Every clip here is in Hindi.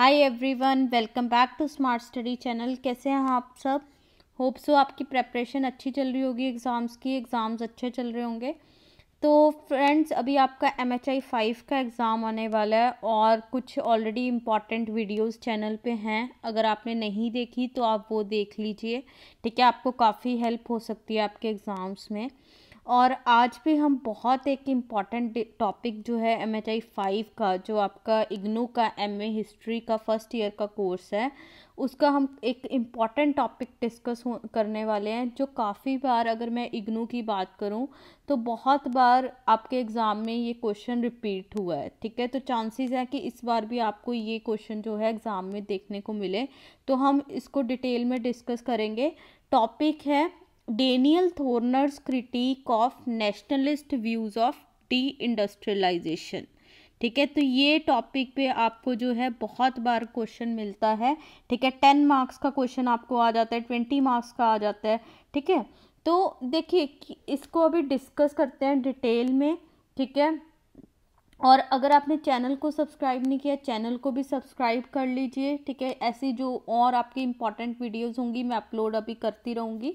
hi everyone welcome back to smart study channel कैसे हैं आप सब होप सो आपकी प्रेपरेशन अच्छी चल रही होगी एग्ज़ाम्स की एग्ज़ाम्स अच्छे चल रहे होंगे तो फ्रेंड्स अभी आपका एम एच आई फाइव का एग्ज़ाम आने वाला है और कुछ ऑलरेडी इम्पॉर्टेंट वीडियोस चैनल पे हैं अगर आपने नहीं देखी तो आप वो देख लीजिए ठीक है आपको काफ़ी हेल्प हो सकती है आपके एग्ज़ाम्स में और आज भी हम बहुत एक इम्पॉर्टेंट टॉपिक जो है एम एच आई फाइव का जो आपका इग्नू का एम ए हिस्ट्री का फर्स्ट ईयर का कोर्स है उसका हम एक इम्पॉर्टेंट टॉपिक डिस्कस करने वाले हैं जो काफ़ी बार अगर मैं इग्नू की बात करूं तो बहुत बार आपके एग्ज़ाम में ये क्वेश्चन रिपीट हुआ है ठीक है तो चांसेस हैं कि इस बार भी आपको ये क्वेश्चन जो है एग्ज़ाम में देखने को मिले तो हम इसको डिटेल में डिस्कस करेंगे टॉपिक है Daniel Thorner's critique of nationalist views of deindustrialisation ठीक है तो ये टॉपिक पे आपको जो है बहुत बार क्वेश्चन मिलता है ठीक है टेन मार्क्स का क्वेश्चन आपको आ जाता है ट्वेंटी मार्क्स का आ जाता है ठीक है तो देखिए इसको अभी डिस्कस करते हैं डिटेल में ठीक है और अगर आपने चैनल को सब्सक्राइब नहीं किया चैनल को भी सब्सक्राइब कर लीजिए ठीक है ऐसी जो और आपकी इम्पॉर्टेंट वीडियोज़ होंगी मैं अपलोड अभी करती रहूँगी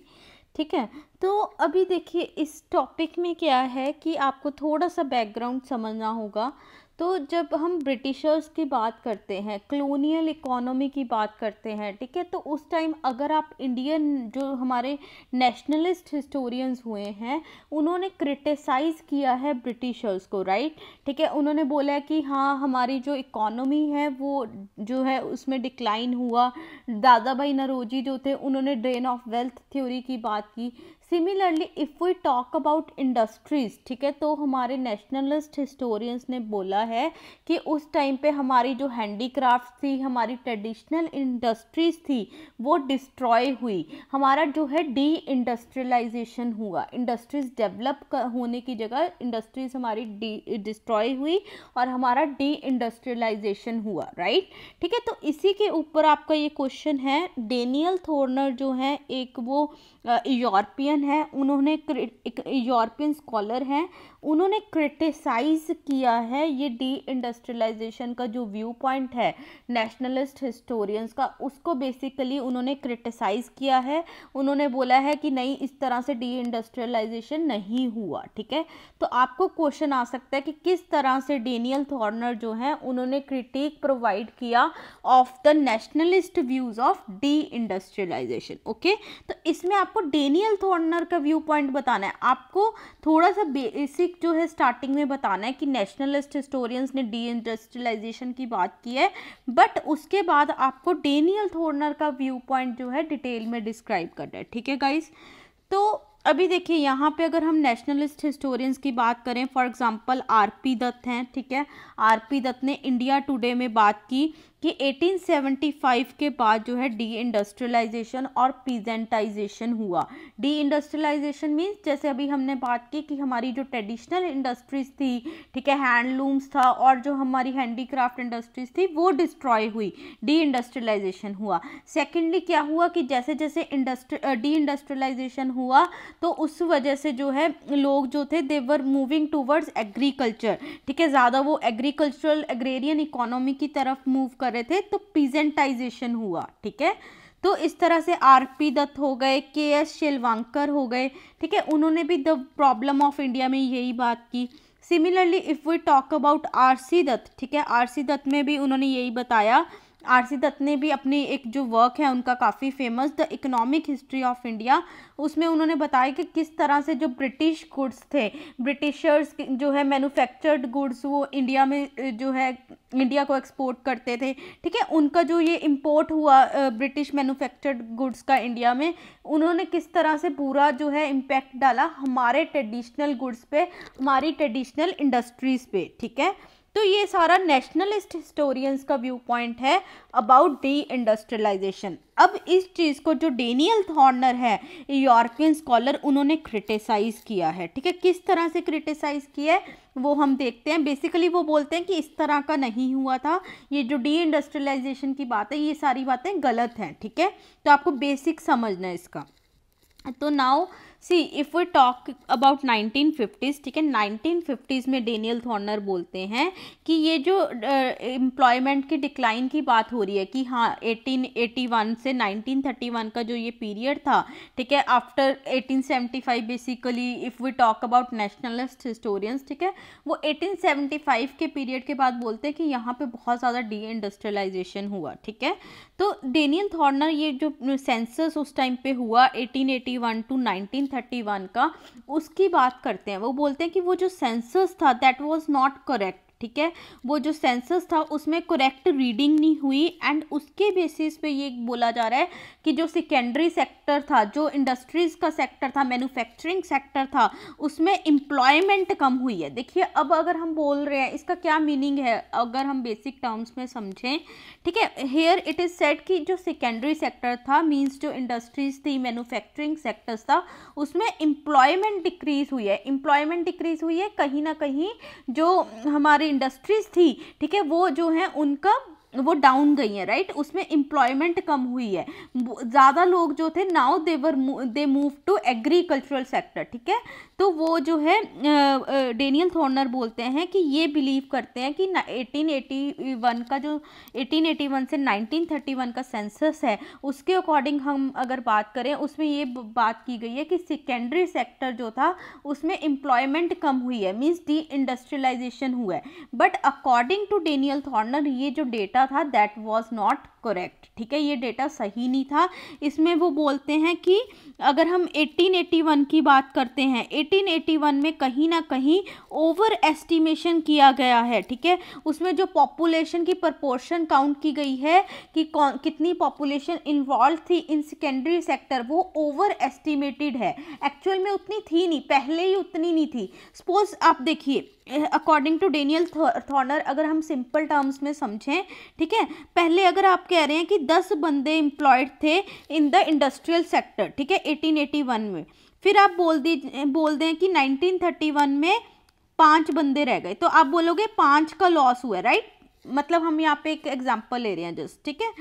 ठीक है तो अभी देखिए इस टॉपिक में क्या है कि आपको थोड़ा सा बैकग्राउंड समझना होगा तो जब हम ब्रिटिशर्स की बात करते हैं क्लोनियल इकोनॉमी की बात करते हैं ठीक है तो उस टाइम अगर आप इंडियन जो हमारे नेशनलिस्ट हिस्टोरियंस हुए हैं उन्होंने क्रिटिसाइज़ किया है ब्रिटिशर्स को राइट ठीक है उन्होंने बोला कि हाँ हमारी जो इकोनॉमी है वो जो है उसमें डिक्लाइन हुआ दादा भाई नरोजी जो थे उन्होंने ड्रेन ऑफ वेल्थ थ्योरी की बात की similarly if we talk about industries ठीक है तो हमारे नेशनलिस्ट हिस्टोरियंस ने बोला है कि उस टाइम पे हमारी जो हैंडीक्राफ्ट थी हमारी ट्रेडिशनल इंडस्ट्रीज़ थी वो डिस्ट्रॉय हुई हमारा जो है डी इंडस्ट्रियलाइजेशन हुआ इंडस्ट्रीज़ डेवलप होने की जगह इंडस्ट्रीज़ हमारी डी डिस्ट्रॉय हुई और हमारा डी इंडस्ट्रियलाइजेशन हुआ राइट ठीक है तो इसी के ऊपर आपका ये क्वेश्चन है डेनियल थोर्नर जो है एक वो यूरोपियन यूरोपियन है उन्होंने एक यूरोपियन स्कॉलर हैं उन्होंने क्रिटिसाइज किया है ये डी इंडस्ट्रियलाइजेशन का जो व्यू पॉइंट है नेशनलिस्ट हिस्टोरियंस का उसको बेसिकली उन्होंने क्रिटिसाइज किया है उन्होंने बोला है कि नहीं इस तरह से डी इंडस्ट्रियलाइजेशन नहीं हुआ ठीक है तो आपको क्वेश्चन आ सकता है कि किस तरह से डेनियल थॉर्नर जो हैं उन्होंने क्रिटिक प्रोवाइड किया of the nationalist views of deindustrialisation okay तो इसमें आपको डेनियल थॉर्नर कॉर्नर का व्यू पॉइंट बताना है आपको थोड़ा सा बेसिक जो है स्टार्टिंग में बताना है कि नेशनलिस्ट हिस्टोरियंस ने डी इंडस्ट्रियलाइजेशन की बात की है बट उसके बाद आपको डेनियल थोर्नर का व्यू पॉइंट जो है डिटेल में डिस्क्राइब करना है ठीक है गाइज तो अभी देखिए यहाँ पे अगर हम नेशनलिस्ट हिस्टोरियंस की बात करें फॉर एग्जांपल आरपी दत्त हैं ठीक है आरपी दत्त ने इंडिया टुडे में बात की कि 1875 के बाद जो है डी इंडस्ट्रियलाइजेशन और पीजेंटाइजेशन हुआ डी इंडस्ट्रियलाइजेशन मीन्स जैसे अभी हमने बात की कि हमारी जो ट्रेडिशनल इंडस्ट्रीज थी ठीक है हैंडलूम्स था और जो हमारी हैंडीक्राफ्ट इंडस्ट्रीज थी वो डिस्ट्रॉय हुई डी इंडस्ट्रियलाइजेशन हुआ सेकेंडली क्या हुआ कि जैसे जैसे इंडस्ट्री डी इंडस्ट्रियलाइजेशन हुआ तो उस वजह से जो है लोग जो थे देवर मूविंग टूवर्ड्स एग्रीकल्चर ठीक है ज़्यादा वो एग्रीकल्चरल एग्रेरियन इकोनॉमी की तरफ मूव कर रहे थे तो प्रिजेंटाइजेशन हुआ ठीक है तो इस तरह से आर पी दत्त हो गए के एस शेलवांकर हो गए ठीक है उन्होंने भी द प्रॉब्लम ऑफ इंडिया में यही बात की similarly if we talk about R C Dutt ठीक है आर सी दत्त में भी उन्होंने यही बताया आरसी दत्त ने भी अपनी एक जो वर्क है उनका काफ़ी famous the economic history of India उसमें उन्होंने बताया कि किस तरह से जो ब्रिटिश गुड्स थे ब्रिटिशर्स जो है मैन्युफैक्चर्ड गुड्स वो इंडिया में जो है इंडिया को एक्सपोर्ट करते थे ठीक है उनका जो ये इम्पोर्ट हुआ ब्रिटिश मैनुफैक्चर्ड गुड्स का इंडिया में उन्होंने किस तरह से पूरा जो है इम्पैक्ट डाला हमारे ट्रेडिशनल गुड्स पर हमारी ट्रेडिशनल इंडस्ट्रीज़ पर ठीक है तो ये सारा नेशनलिस्ट हिस्टोरियंस का व्यू पॉइंट है अबाउट डी इंडस्ट्रियलाइजेशन अब इस चीज़ को जो डेनियल थॉर्नर है यूरोपियन स्कॉलर उन्होंने क्रिटिसाइज़ किया है ठीक है किस तरह से क्रिटिसाइज़ किया है वो हम देखते हैं बेसिकली वो बोलते हैं कि इस तरह का नहीं हुआ था ये जो डी इंडस्ट्रियलाइजेशन की बात है ये सारी बातें गलत हैं ठीक है तो आपको बेसिक समझना है इसका तो now see if we talk about 1950s ठीक है 1950s में डेनियल थॉर्नर बोलते हैं कि ये जो एम्प्लॉयमेंट की डिक्लाइन की बात हो रही है कि हाँ 1881 से 1931 का जो ये पीरियड था ठीक है after 1875 basically if we talk about nationalist historians ठीक है वो 1875 के पीरियड के बाद बोलते हैं कि यहाँ पे बहुत ज़्यादा डी इंडस्ट्रियलाइजेशन हुआ ठीक है तो डेनियल थॉर्नर ये जो सेंसस उस टाइम पे हुआ वन टू नाइनटीन 1931 का उसकी बात करते हैं वो बोलते हैं कि वो जो सेंसस था दैट वाज नॉट करेक्ट ठीक है वो जो सेंसस था उसमें करेक्ट रीडिंग नहीं हुई एंड उसके बेसिस पे ये बोला जा रहा है कि जो सेकेंडरी सेक्टर था जो इंडस्ट्रीज़ का सेक्टर था मैन्युफैक्चरिंग सेक्टर था उसमें एम्प्लॉयमेंट कम हुई है देखिए अब अगर हम बोल रहे हैं इसका क्या मीनिंग है अगर हम बेसिक टर्म्स में समझें ठीक है हेयर इट इज़ सेट कि जो सेकेंडरी सेक्टर था मीन्स जो इंडस्ट्रीज़ थी मैनुफैक्चरिंग सेक्टर्स था उसमें एम्प्लॉयमेंट डिक्रीज़ हुई है एम्प्लॉयमेंट डिक्रीज़ हुई है कहीं ना कहीं जो हमारे सारी इंडस्ट्रीज थी ठीक है वो जो है उनका वो डाउन गई है राइट उसमें एम्प्लॉयमेंट कम हुई है ज़्यादा लोग जो थे now there they move to agricultural sector ठीक है तो वो जो है डेनियल थॉर्नर बोलते हैं कि ये बिलीव करते हैं कि 1881 का जो 1881 से 1931 का सेंसस है उसके अकॉर्डिंग हम अगर बात करें उसमें ये बात की गई है कि सेकेंडरी सेक्टर जो था उसमें एम्प्लॉयमेंट कम हुई है मीन्स डी इंडस्ट्रियलाइजेशन हुआ है but according to Daniel Thorner ये जो डेटा था दैट वॉज नॉट करेक्ट ठीक है ये डेटा सही नहीं था इसमें वो बोलते हैं कि अगर हम 1881 की बात करते हैं 1881 में कहीं ना कहीं ओवर एस्टिमेशन किया गया है ठीक है उसमें जो पॉपुलेशन की प्रपोर्शन काउंट की गई है कि कितनी पॉपुलेशन इन्वॉल्व थी इन सेकेंडरी सेक्टर वो ओवर एस्टिमेटेड है एक्चुअल में उतनी थी नहीं पहले ही उतनी नहीं थी सपोज आप देखिए अकॉर्डिंग टू डेनियल थॉर्नर अगर हम सिंपल टर्म्स में समझें ठीक है पहले अगर आपके कह रहे हैं कि दस बंदे इंप्लॉयड थे इन द इंडस्ट्रियल सेक्टर ठीक है 1881 में फिर आप बोल दी बोल दें कि 1931 में पांच बंदे रह गए तो आप बोलोगे पांच का लॉस हुआ राइट मतलब हम यहाँ पे एक एग्जांपल ले रहे हैं जस्ट ठीक है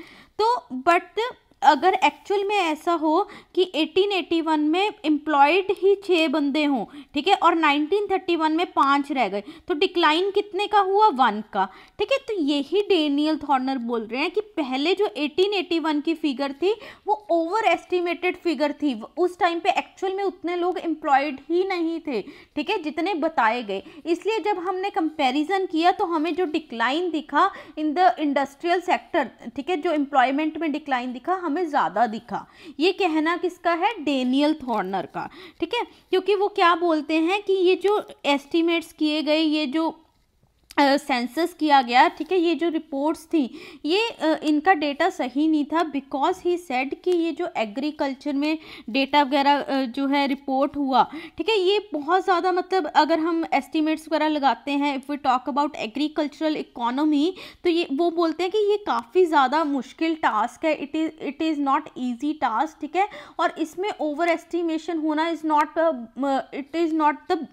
तो बट अगर एक्चुअल में ऐसा हो कि 1881 में एम्प्लॉयड ही छः बंदे हों ठीक है और 1931 में पाँच रह गए तो डिक्लाइन कितने का हुआ वन का ठीक है तो यही डेनियल थॉर्नर बोल रहे हैं कि पहले जो 1881 की फिगर थी वो ओवर एस्टिमेटेड फिगर थी उस टाइम पे एक्चुअल में उतने लोग एम्प्लॉयड ही नहीं थे ठीक है जितने बताए गए इसलिए जब हमने कंपेरिजन किया तो हमें जो डिक्लाइन दिखा इन द इंडस्ट्रियल सेक्टर ठीक है जो एम्प्लॉयमेंट में डिक्लाइन दिखा हमें हमें ज़्यादा दिखा ये कहना किसका है डेनियल थॉर्नर का ठीक है क्योंकि वो क्या बोलते हैं कि ये जो एस्टिमेट्स किए गए ये जो सेंसस uh, किया गया ठीक है ये जो रिपोर्ट्स थी ये uh, इनका डेटा सही नहीं था बिकॉज ही सेड कि ये जो एग्रीकल्चर में डेटा वगैरह uh, जो है रिपोर्ट हुआ ठीक है ये बहुत ज़्यादा मतलब अगर हम एस्टिमेट्स वगैरह लगाते हैं if we talk about agricultural economy तो ये वो बोलते हैं कि ये काफ़ी ज़्यादा मुश्किल टास्क है it is it is not easy task ठीक है और इसमें ओवर एस्टिमेशन होना is not it is not the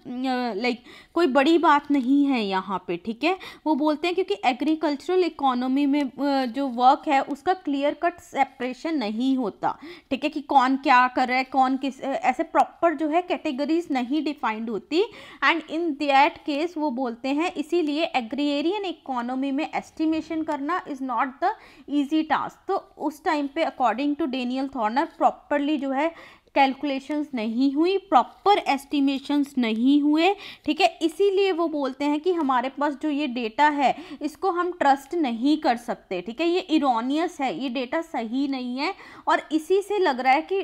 like कोई बड़ी बात नहीं है यहाँ पर ठीक ठीक है वो बोलते हैं क्योंकि एग्रीकल्चरल इकोनॉमी में जो वर्क है उसका क्लियर कट सेपरेशन नहीं होता ठीक है कि कौन क्या कर रहा है कौन किस ऐसे प्रॉपर जो है कैटेगरीज नहीं डिफाइंड होती एंड इन दैट केस वो बोलते हैं इसीलिए एग्रीरियन इकोनॉमी में एस्टिमेशन करना is not the easy task तो उस टाइम पे according to Daniel Thorner properly जो है कैलकुलेशंस नहीं हुई प्रॉपर एस्टिमेशंस नहीं हुए ठीक है इसीलिए वो बोलते हैं कि हमारे पास जो ये डेटा है इसको हम ट्रस्ट नहीं कर सकते ठीक है ये इरोनियस है ये डेटा सही नहीं है और इसी से लग रहा है कि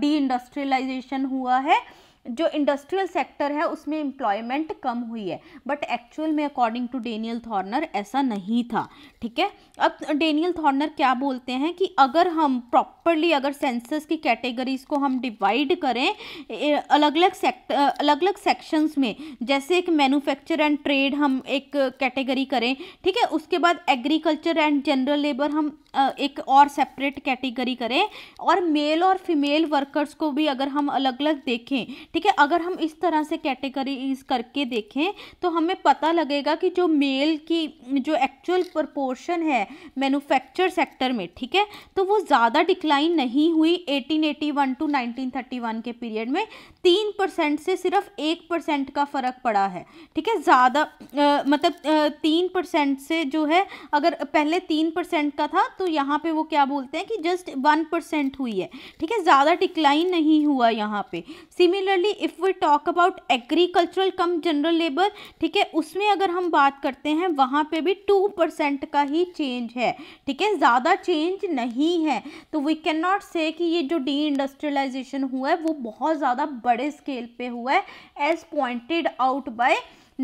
डी इंडस्ट्रियलाइजेशन हुआ है जो इंडस्ट्रियल सेक्टर है उसमें एम्प्लॉयमेंट कम हुई है बट एक्चुअल में अकॉर्डिंग टू डेनियल थॉर्नर ऐसा नहीं था ठीक है अब डेनियल थॉर्नर क्या बोलते हैं कि अगर हम प्रॉपरली अगर सेंसस की कैटेगरीज को हम डिवाइड करें अलग अलग सेक्टर अलग अलग सेक्शंस में जैसे एक मैन्युफैक्चर एंड ट्रेड हम एक कैटेगरी करें ठीक है उसके बाद एग्रीकल्चर एंड जनरल लेबर हम एक और सेपरेट कैटेगरी करें और मेल और फीमेल वर्कर्स को भी अगर हम अलग अलग देखें ठीक है अगर हम इस तरह से कैटेगरीज करके देखें तो हमें पता लगेगा कि जो मेल की जो एक्चुअल प्रपोर्शन है मैनुफैक्चर सेक्टर में ठीक है तो वो ज़्यादा डिक्लाइन नहीं हुई 1881 टू 1931 के पीरियड में तीन परसेंट से सिर्फ एक परसेंट का फ़र्क पड़ा है ठीक है ज़्यादा मतलब तीन परसेंट से जो है अगर पहले तीन परसेंट का था तो यहाँ पे वो क्या बोलते हैं कि जस्ट वन परसेंट हुई है ठीक है ज़्यादा डिक्लाइन नहीं हुआ यहाँ पे similarly similarly if we talk about agricultural cum general labour ठीक है उसमें अगर हम बात करते हैं वहाँ पे भी टू परसेंट का ही चेंज है ठीक है ज़्यादा चेंज नहीं है तो वी कैन नॉट से कि ये जो डी इंडस्ट्रियलाइजेशन हुआ है वो बहुत ज़्यादा बड़े स्केल पे हुआ है as pointed out by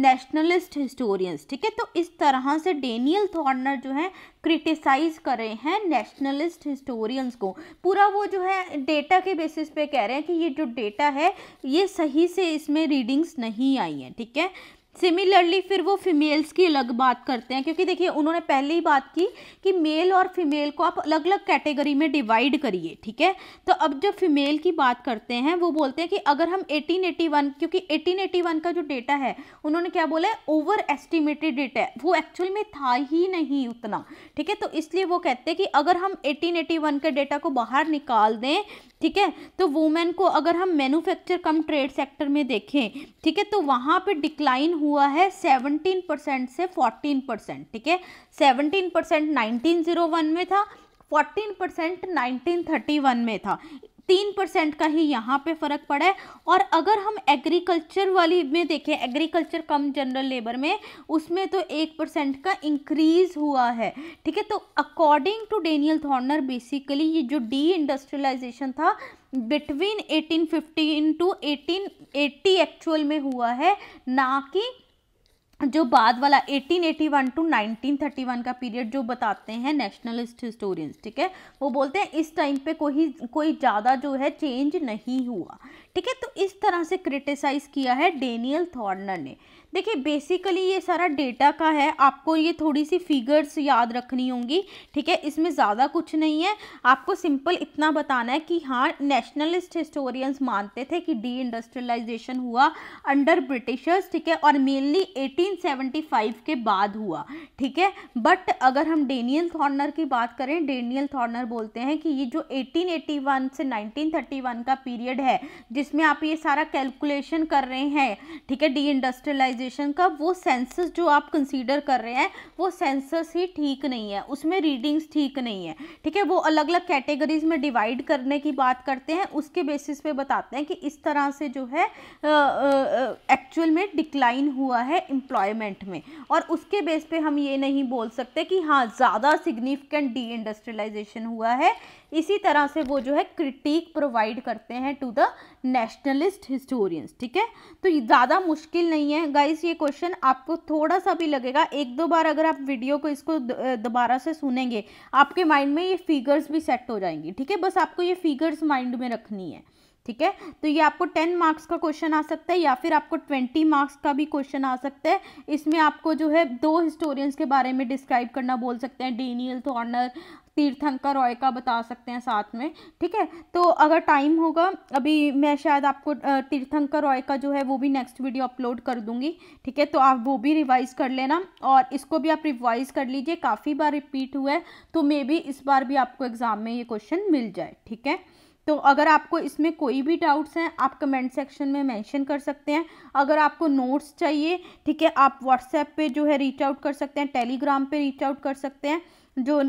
nationalist historians ठीक है तो इस तरह से डेनियल थॉर्नर जो है क्रिटिसाइज कर रहे हैं नेशनलिस्ट हिस्टोरियंस को पूरा वो जो है डेटा के बेसिस पे कह रहे हैं कि ये जो डेटा है ये सही से इसमें रीडिंग्स नहीं आई हैं ठीक है सिमिलरली फिर वो फीमेल्स की अलग बात करते हैं क्योंकि देखिए उन्होंने पहले ही बात की कि मेल और फीमेल को आप अलग अलग कैटेगरी में डिवाइड करिए ठीक है तो अब जब फीमेल की बात करते हैं वो बोलते हैं कि अगर हम 1881 क्योंकि 1881 का जो डेटा है उन्होंने क्या बोला है ओवर एस्टिमेटेड डेटा है वो एक्चुअल में था ही नहीं उतना ठीक है तो इसलिए वो कहते हैं कि अगर हम एटीन के डेटा को बाहर निकाल दें ठीक है तो वुमेन को अगर हम मैन्युफैक्चर कम ट्रेड सेक्टर में देखें ठीक है तो वहाँ पे डिक्लाइन हुआ है 17 परसेंट से 14 परसेंट ठीक है 17 परसेंट नाइनटीन में था 14 परसेंट नाइनटीन में था तीन परसेंट का ही यहाँ पे फ़र्क पड़ा है और अगर हम एग्रीकल्चर वाली में देखें एग्रीकल्चर कम जनरल लेबर में उसमें तो एक परसेंट का इंक्रीज हुआ है ठीक है तो according to Daniel Thorner basically ये जो डी इंडस्ट्रियलाइजेशन था बिटवीन 1815 टू एटीन एक्चुअल में हुआ है ना कि जो बाद वाला 1881 टू 1931 का पीरियड जो बताते हैं नेशनलिस्ट हिस्टोरियंस ठीक है वो बोलते हैं इस टाइम पे कोई कोई ज़्यादा जो है चेंज नहीं हुआ ठीक है तो इस तरह से क्रिटिसाइज़ किया है डेनियल थॉर्नर ने देखिए बेसिकली ये सारा डेटा का है आपको ये थोड़ी सी फिगर्स याद रखनी होंगी ठीक है इसमें ज़्यादा कुछ नहीं है आपको सिंपल इतना बताना है कि हाँ नेशनलिस्ट हिस्टोरियंस मानते थे कि डी इंडस्ट्रियलाइजेशन हुआ अंडर ब्रिटिशर्स ठीक है और मेनली 1875 के बाद हुआ ठीक है बट अगर हम डेनियल थॉर्नर की बात करें डेनियल थॉर्नर बोलते हैं कि ये जो एटीन से नाइनटीन का पीरियड है जिसमें आप ये सारा कैलकुलेशन कर रहे हैं ठीक है डी इंडस्ट्रियलाइज ऑर्गेनाइजेशन का वो सेंसस जो आप कंसीडर कर रहे हैं वो सेंसस ही ठीक नहीं है उसमें रीडिंग्स ठीक नहीं है ठीक है वो अलग अलग कैटेगरीज में डिवाइड करने की बात करते हैं उसके बेसिस पे बताते हैं कि इस तरह से जो है एक्चुअल में डिक्लाइन हुआ है एम्प्लॉयमेंट में और उसके बेस पर हम ये नहीं बोल सकते कि हाँ ज़्यादा सिग्निफिकेंट डी इंडस्ट्रियलाइजेशन हुआ है इसी तरह से वो जो है क्रिटिक प्रोवाइड करते हैं टू द नेशनलिस्ट हिस्टोरियंस ठीक है तो ज़्यादा मुश्किल नहीं है गाइस ये क्वेश्चन आपको थोड़ा सा भी लगेगा एक दो बार अगर आप वीडियो को इसको दोबारा से सुनेंगे आपके माइंड में ये फिगर्स भी सेट हो जाएंगी ठीक है बस आपको ये फिगर्स माइंड में रखनी है ठीक है तो ये आपको टेन मार्क्स का क्वेश्चन आ सकता है या फिर आपको ट्वेंटी मार्क्स का भी क्वेश्चन आ सकता है इसमें आपको जो है दो हिस्टोरियंस के बारे में डिस्क्राइब करना बोल सकते हैं डेनियल थॉर्नर तीर्थंकर रॉय का बता सकते हैं साथ में ठीक है तो अगर टाइम होगा अभी मैं शायद आपको तीर्थंकर रॉय का जो है वो भी नेक्स्ट वीडियो अपलोड कर दूंगी ठीक है तो आप वो भी रिवाइज़ कर लेना और इसको भी आप रिवाइज़ कर लीजिए काफ़ी बार रिपीट हुआ है तो मे बी इस बार भी आपको एग्ज़ाम में ये क्वेश्चन मिल जाए ठीक है तो अगर आपको इसमें कोई भी डाउट्स हैं आप कमेंट सेक्शन में मेंशन कर सकते हैं अगर आपको नोट्स चाहिए ठीक है आप व्हाट्सएप पे जो है रीच आउट कर सकते हैं टेलीग्राम पे रीच आउट कर सकते हैं जो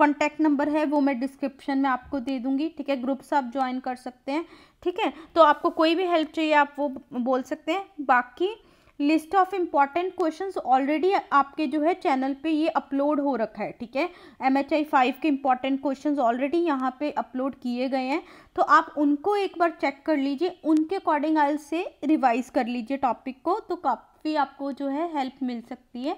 कॉन्टैक्ट नंबर है वो मैं डिस्क्रिप्शन में आपको दे दूंगी ठीक है ग्रुप्स आप ज्वाइन कर सकते हैं ठीक है तो आपको कोई भी हेल्प चाहिए आप वो बोल सकते हैं बाकी list of important questions already आपके जो है चैनल पे ये अपलोड हो रखा है ठीक है एम एच आई फाइव के इम्पॉर्टेंट क्वेश्चंस ऑलरेडी यहाँ पे अपलोड किए गए हैं तो आप उनको एक बार चेक कर लीजिए उनके अकॉर्डिंग आई से रिवाइज कर लीजिए टॉपिक को तो काफ़ी आपको जो है हेल्प मिल सकती है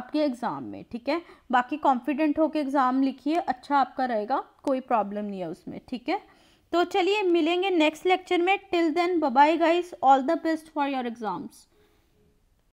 आपके एग्ज़ाम में ठीक है बाकी कॉन्फिडेंट होकर एग्ज़ाम लिखिए अच्छा आपका रहेगा कोई प्रॉब्लम नहीं है उसमें ठीक है तो चलिए मिलेंगे नेक्स्ट लेक्चर में till then bye guys all the best for your exams